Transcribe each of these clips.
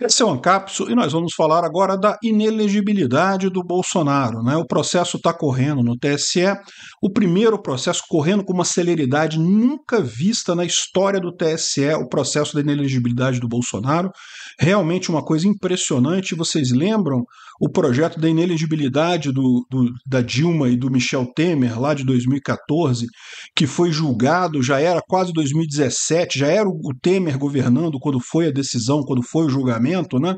Esse é o Ancapso e nós vamos falar agora da inelegibilidade do Bolsonaro. Né? O processo está correndo no TSE, o primeiro processo correndo com uma celeridade nunca vista na história do TSE, o processo da inelegibilidade do Bolsonaro. Realmente uma coisa impressionante. Vocês lembram o projeto da inelegibilidade do, do, da Dilma e do Michel Temer, lá de 2014, que foi julgado, já era quase 2017, já era o Temer governando quando foi a decisão, quando foi o julgamento, né?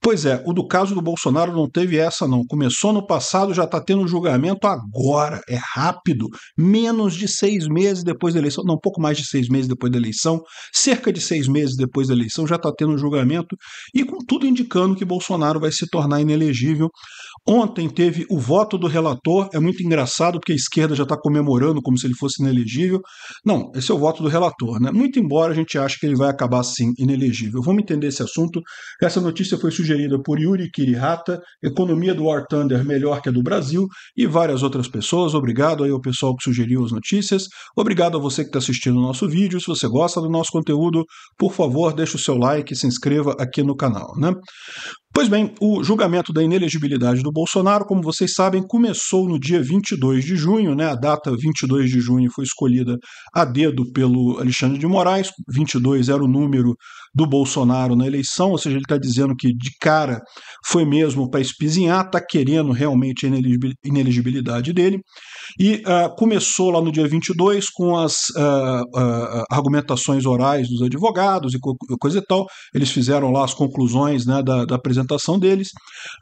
Pois é, o do caso do Bolsonaro não teve essa, não. Começou no passado, já está tendo julgamento agora, é rápido, menos de seis meses depois da eleição, não, pouco mais de seis meses depois da eleição, cerca de seis meses depois da eleição, já está tendo julgamento, e com tudo indicando que Bolsonaro vai se tornar inelegível inelegível. Ontem teve o voto do relator, é muito engraçado porque a esquerda já está comemorando como se ele fosse inelegível. Não, esse é o voto do relator, né? Muito embora a gente ache que ele vai acabar sim inelegível. Vamos entender esse assunto. Essa notícia foi sugerida por Yuri Kirihata, Economia do War Thunder melhor que a do Brasil e várias outras pessoas. Obrigado aí ao pessoal que sugeriu as notícias. Obrigado a você que está assistindo o nosso vídeo. Se você gosta do nosso conteúdo, por favor, deixe o seu like e se inscreva aqui no canal, né? Pois bem, o julgamento da inelegibilidade do Bolsonaro, como vocês sabem, começou no dia 22 de junho, né? A data 22 de junho foi escolhida a dedo pelo Alexandre de Moraes. 22 era o número do Bolsonaro na eleição, ou seja, ele está dizendo que de cara foi mesmo para espizinhar, está querendo realmente a inelegibilidade dele. E uh, começou lá no dia 22 com as uh, uh, argumentações orais dos advogados e coisa e tal. Eles fizeram lá as conclusões né, da, da apresentação apresentação deles.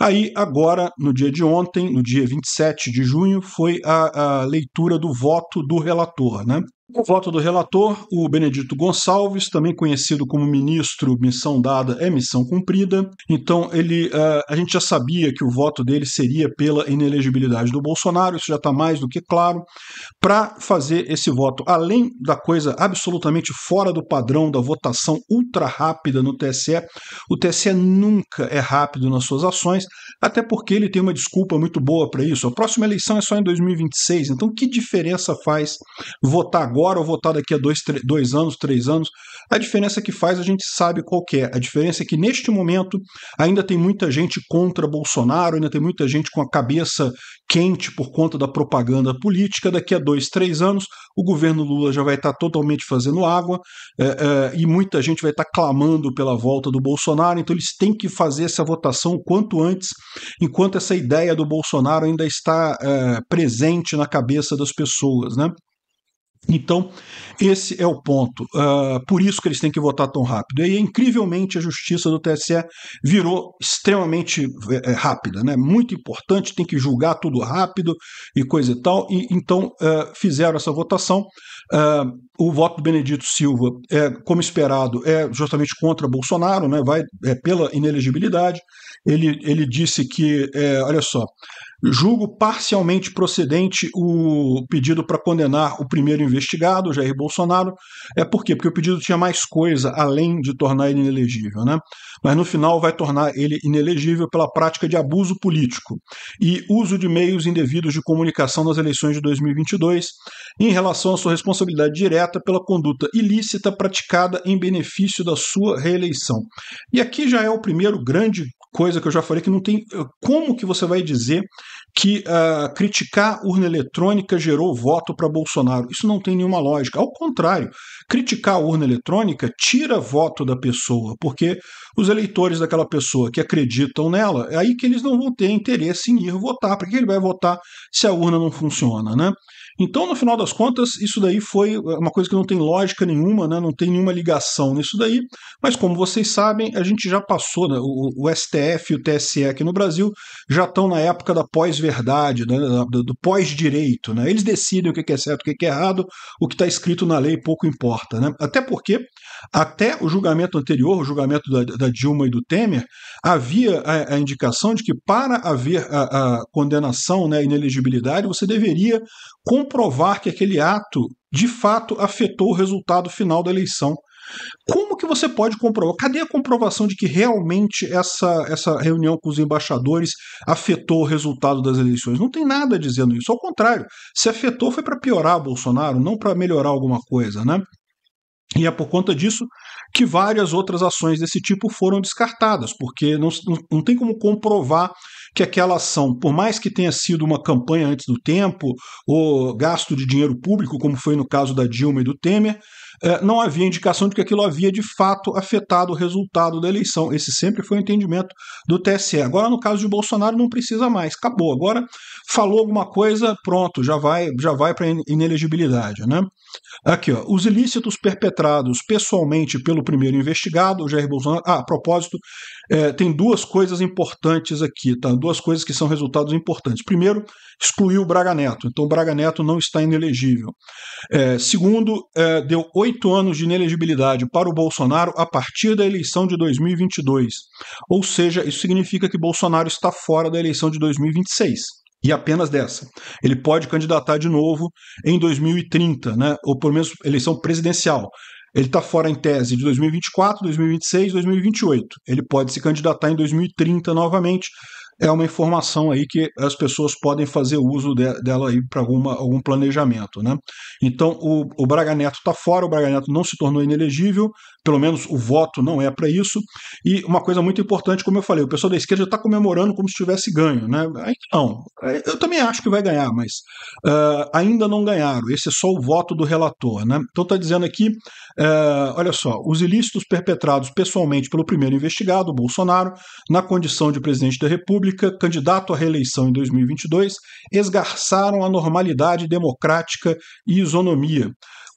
Aí, agora, no dia de ontem, no dia 27 de junho, foi a, a leitura do voto do relator. Né? Com voto do relator, o Benedito Gonçalves, também conhecido como ministro Missão Dada é Missão Cumprida. Então, ele, uh, a gente já sabia que o voto dele seria pela inelegibilidade do Bolsonaro, isso já está mais do que claro. Para fazer esse voto, além da coisa absolutamente fora do padrão da votação ultra rápida no TSE, o TSE nunca é rápido nas suas ações, até porque ele tem uma desculpa muito boa para isso. A próxima eleição é só em 2026, então que diferença faz votar agora? agora ou votar daqui a dois, dois anos, três anos, a diferença que faz a gente sabe qual é. A diferença é que neste momento ainda tem muita gente contra Bolsonaro, ainda tem muita gente com a cabeça quente por conta da propaganda política. Daqui a dois, três anos, o governo Lula já vai estar totalmente fazendo água é, é, e muita gente vai estar clamando pela volta do Bolsonaro. Então eles têm que fazer essa votação o quanto antes, enquanto essa ideia do Bolsonaro ainda está é, presente na cabeça das pessoas, né? Então, esse é o ponto. Uh, por isso que eles têm que votar tão rápido. E incrivelmente a justiça do TSE virou extremamente é, é, rápida, né? Muito importante, tem que julgar tudo rápido e coisa e tal. E então uh, fizeram essa votação. Uh, o voto do Benedito Silva, é, como esperado, é justamente contra Bolsonaro, né? Vai é, pela inelegibilidade. Ele, ele disse que, é, olha só, Julgo parcialmente procedente o pedido para condenar o primeiro investigado, Jair Bolsonaro. É por quê? Porque o pedido tinha mais coisa além de tornar ele inelegível, né? Mas no final vai tornar ele inelegível pela prática de abuso político e uso de meios indevidos de comunicação nas eleições de 2022, em relação à sua responsabilidade direta pela conduta ilícita praticada em benefício da sua reeleição. E aqui já é o primeiro grande coisa que eu já falei que não tem. Como que você vai dizer que uh, criticar urna eletrônica gerou voto para Bolsonaro. Isso não tem nenhuma lógica. Ao contrário, criticar a urna eletrônica tira voto da pessoa, porque os eleitores daquela pessoa que acreditam nela, é aí que eles não vão ter interesse em ir votar, porque ele vai votar se a urna não funciona, né? Então, no final das contas, isso daí foi uma coisa que não tem lógica nenhuma, né? não tem nenhuma ligação nisso daí, mas como vocês sabem, a gente já passou, né? o, o STF e o TSE aqui no Brasil já estão na época da pós-verdade verdade, né, do, do pós-direito. Né? Eles decidem o que é certo, o que é errado, o que está escrito na lei pouco importa. Né? Até porque, até o julgamento anterior, o julgamento da, da Dilma e do Temer, havia a, a indicação de que para haver a, a condenação, né, a inelegibilidade, você deveria comprovar que aquele ato de fato afetou o resultado final da eleição como que você pode comprovar? Cadê a comprovação de que realmente essa, essa reunião com os embaixadores afetou o resultado das eleições? Não tem nada dizendo isso. Ao contrário, se afetou foi para piorar Bolsonaro, não para melhorar alguma coisa, né? E é por conta disso que várias outras ações desse tipo foram descartadas, porque não, não tem como comprovar que aquela ação, por mais que tenha sido uma campanha antes do tempo, ou gasto de dinheiro público, como foi no caso da Dilma e do Temer, é, não havia indicação de que aquilo havia de fato afetado o resultado da eleição. Esse sempre foi o entendimento do TSE. Agora, no caso de Bolsonaro, não precisa mais, acabou. Agora falou alguma coisa, pronto, já vai, já vai para inelegibilidade, né? Aqui, ó, os ilícitos perpetrados pessoalmente pelo primeiro investigado, o Jair Bolsonaro. Ah, a propósito, é, tem duas coisas importantes aqui, tá? duas coisas que são resultados importantes. Primeiro, excluiu o Braga Neto, então o Braga Neto não está inelegível. É, segundo, é, deu oito anos de inelegibilidade para o Bolsonaro a partir da eleição de 2022, ou seja, isso significa que Bolsonaro está fora da eleição de 2026 e apenas dessa. Ele pode candidatar de novo em 2030, né? ou pelo menos eleição presidencial. Ele está fora em tese de 2024, 2026, 2028. Ele pode se candidatar em 2030 novamente. É uma informação aí que as pessoas podem fazer uso de, dela aí para algum planejamento. Né? Então o, o Braga Neto está fora, o Braga Neto não se tornou inelegível, pelo menos o voto não é para isso. E uma coisa muito importante, como eu falei, o pessoal da esquerda está comemorando como se tivesse ganho. Né? Então, eu também acho que vai ganhar, mas uh, ainda não ganharam. Esse é só o voto do relator. Né? Então está dizendo aqui, uh, olha só, os ilícitos perpetrados pessoalmente pelo primeiro investigado, Bolsonaro, na condição de presidente da República, candidato à reeleição em 2022, esgarçaram a normalidade democrática e isonomia.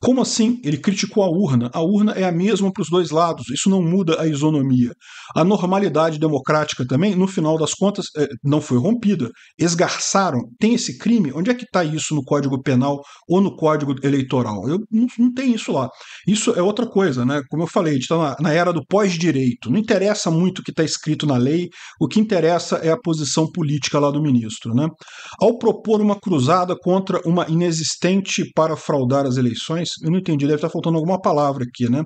Como assim? Ele criticou a urna. A urna é a mesma para os dois lados, isso não muda a isonomia. A normalidade democrática também, no final das contas, é, não foi rompida. Esgarçaram. Tem esse crime? Onde é que está isso no Código Penal ou no Código Eleitoral? Eu, não, não, tem isso lá. Isso é outra coisa, né? Como eu falei, a gente está na, na era do pós-direito. Não interessa muito o que está escrito na lei, o que interessa é a posição política lá do ministro. Né? Ao propor uma cruzada contra uma inexistente para fraudar as eleições, eu não entendi, deve estar faltando alguma palavra aqui, né?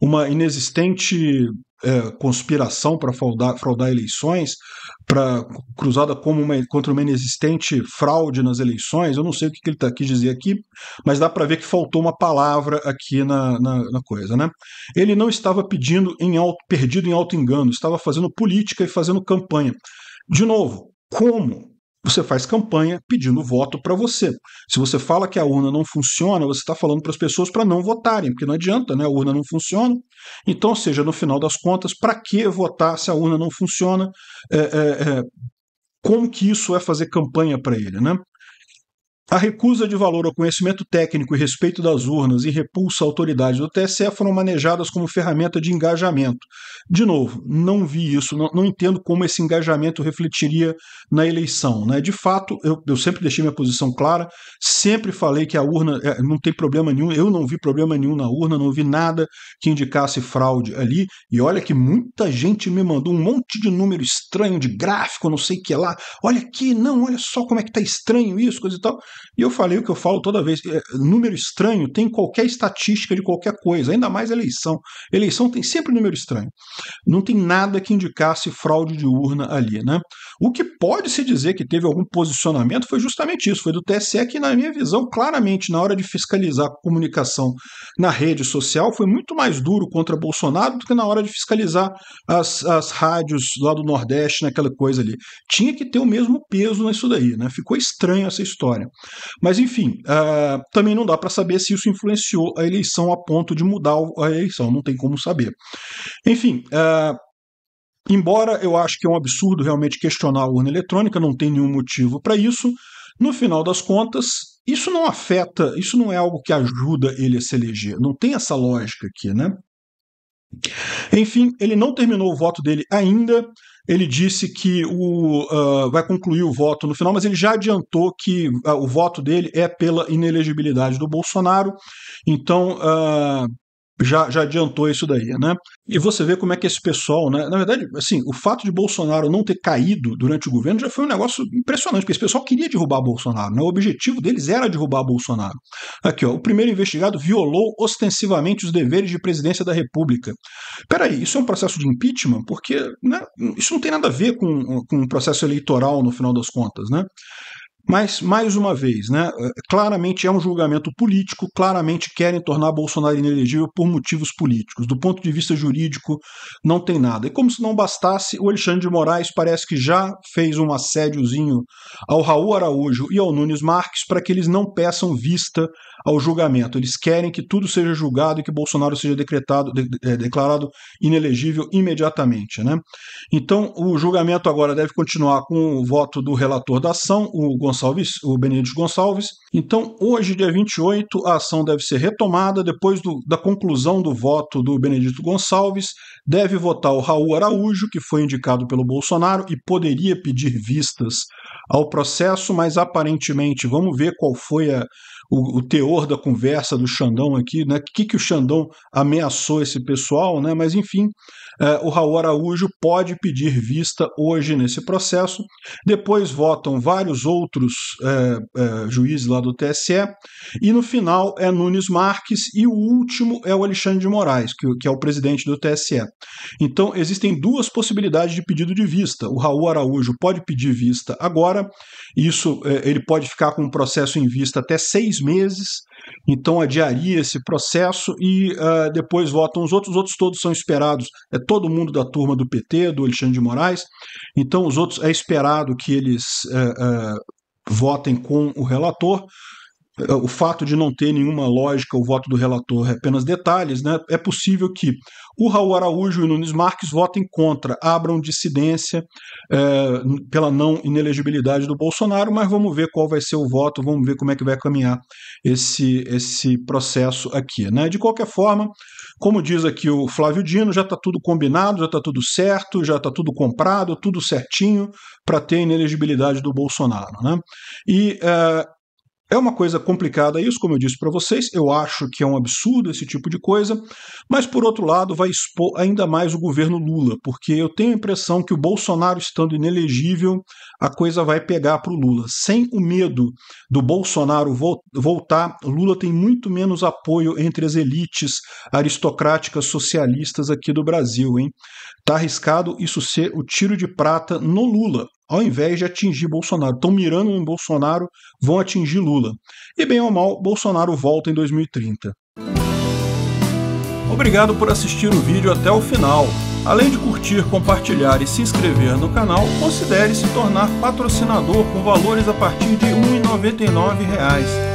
Uma inexistente é, conspiração para fraudar, fraudar, eleições, para cruzada como uma, contra uma inexistente fraude nas eleições, eu não sei o que, que ele está aqui dizer aqui, mas dá para ver que faltou uma palavra aqui na, na, na, coisa. Né? Ele não estava pedindo em alto, perdido em alto engano, estava fazendo política e fazendo campanha. De novo, como você faz campanha pedindo voto para você. Se você fala que a urna não funciona, você está falando para as pessoas para não votarem, porque não adianta, né? A urna não funciona. Então, ou seja, no final das contas, para que votar se a urna não funciona? É, é, é, como que isso é fazer campanha para ele, né? A recusa de valor ao conhecimento técnico e respeito das urnas e repulsa à autoridade do TSE foram manejadas como ferramenta de engajamento. De novo, não vi isso, não, não entendo como esse engajamento refletiria na eleição. Né? De fato, eu, eu, sempre deixei minha posição clara, sempre falei que a urna é, não tem problema nenhum, eu não vi problema nenhum na urna, não vi nada que indicasse fraude ali. E olha que muita gente me mandou um monte de número estranho, de gráfico, não sei o que lá. Olha aqui, não, olha só como é que está estranho isso, coisa e tal. E eu falei o que eu falo toda vez: é, número estranho tem qualquer estatística de qualquer coisa, ainda mais eleição. Eleição tem sempre número estranho. Não tem nada que indicasse fraude de urna ali, né? O que pode se dizer que teve algum posicionamento foi justamente isso, foi do TSE que, na minha visão, claramente, na hora de fiscalizar a comunicação na rede social, foi muito mais duro contra Bolsonaro do que na hora de fiscalizar as, as rádios lá do Nordeste, naquela coisa ali. Tinha que ter o mesmo peso nisso daí, né? Ficou estranho essa história. Mas enfim, uh, também não dá para saber se isso influenciou a eleição a ponto de mudar a eleição, não tem como saber. Enfim, uh, embora eu acho que é um absurdo realmente questionar a urna eletrônica, não tem nenhum motivo para isso, no final das contas, isso não afeta, isso não é algo que ajuda ele a se eleger, não tem essa lógica aqui, né? Enfim, ele não terminou o voto dele ainda, ele disse que o, uh, vai concluir o voto no final, mas ele já adiantou que uh, o voto dele é pela inelegibilidade do Bolsonaro. Então, uh, já, já adiantou isso daí, né? E você vê como é que esse pessoal, né? Na verdade, assim, o fato de Bolsonaro não ter caído durante o governo já foi um negócio impressionante, porque esse pessoal queria derrubar Bolsonaro, né? O objetivo deles era derrubar Bolsonaro. Aqui, ó, o primeiro investigado violou ostensivamente os deveres de presidência da República. Peraí, isso é um processo de impeachment? Porque né, isso não tem nada a ver com, com um processo eleitoral, no final das contas, né? Mas, mais uma vez, né, eh, claramente é um julgamento político, claramente querem tornar Bolsonaro inelegível por motivos políticos. Do ponto de vista jurídico, não tem nada. E é como se não bastasse, o Alexandre de Moraes parece que já fez um assédiozinho ao Raul Araújo e ao Nunes Marques para que eles não peçam vista ao julgamento. Eles querem que tudo seja julgado e que Bolsonaro seja decretado, de, eh, declarado inelegível imediatamente. Né? Então, o julgamento agora deve continuar com o voto do relator da ação, o Gonçalves Gonçalves, o Benedito Gonçalves. Então, hoje, dia 28, a ação deve ser retomada depois do, da conclusão do voto do Benedito Gonçalves. Deve votar o Raul Araújo, que foi indicado pelo Bolsonaro e poderia pedir vistas ao processo, mas aparentemente, vamos ver qual foi a, o, o, teor da conversa do Xandão aqui, né? O que, que o Xandão ameaçou esse pessoal, né? Mas enfim, é, o Raul Araújo pode pedir vista hoje nesse processo. Depois votam vários outros dos é, é, juízes lá do TSE, e no final é Nunes Marques, e o último é o Alexandre de Moraes, que, que é o presidente do TSE. Então, existem duas possibilidades de pedido de vista. O Raul Araújo pode pedir vista agora, isso é, ele pode ficar com o processo em vista até seis meses, então adiaria esse processo e uh, depois votam os outros. Os outros todos são esperados, é todo mundo da turma do PT, do Alexandre de Moraes, então os outros é esperado que eles uh, uh, votem com o relator o fato de não ter nenhuma lógica o voto do relator é apenas detalhes, né? é possível que o Raul Araújo e o Nunes Marques votem contra, abram dissidência é, pela não inelegibilidade do Bolsonaro, mas vamos ver qual vai ser o voto, vamos ver como é que vai caminhar esse, esse processo aqui. Né? De qualquer forma, como diz aqui o Flávio Dino, já está tudo combinado, já está tudo certo, já está tudo comprado, tudo certinho para ter inelegibilidade do Bolsonaro. Né? E é, é uma coisa complicada isso, como eu disse para vocês, eu acho que é um absurdo esse tipo de coisa, mas por outro lado vai expor ainda mais o governo Lula, porque eu tenho a impressão que o Bolsonaro estando inelegível, a coisa vai pegar para o Lula. Sem o medo do Bolsonaro voltar, Lula tem muito menos apoio entre as elites aristocráticas socialistas aqui do Brasil, hein? Tá arriscado isso ser o tiro de prata no Lula ao invés de atingir Bolsonaro. Estão mirando em Bolsonaro, vão atingir Lula. E bem ou mal, Bolsonaro volta em 2030. Obrigado por assistir o vídeo até o final. Além de curtir, compartilhar e se inscrever no canal, considere se tornar patrocinador com valores a partir de R$ 1,99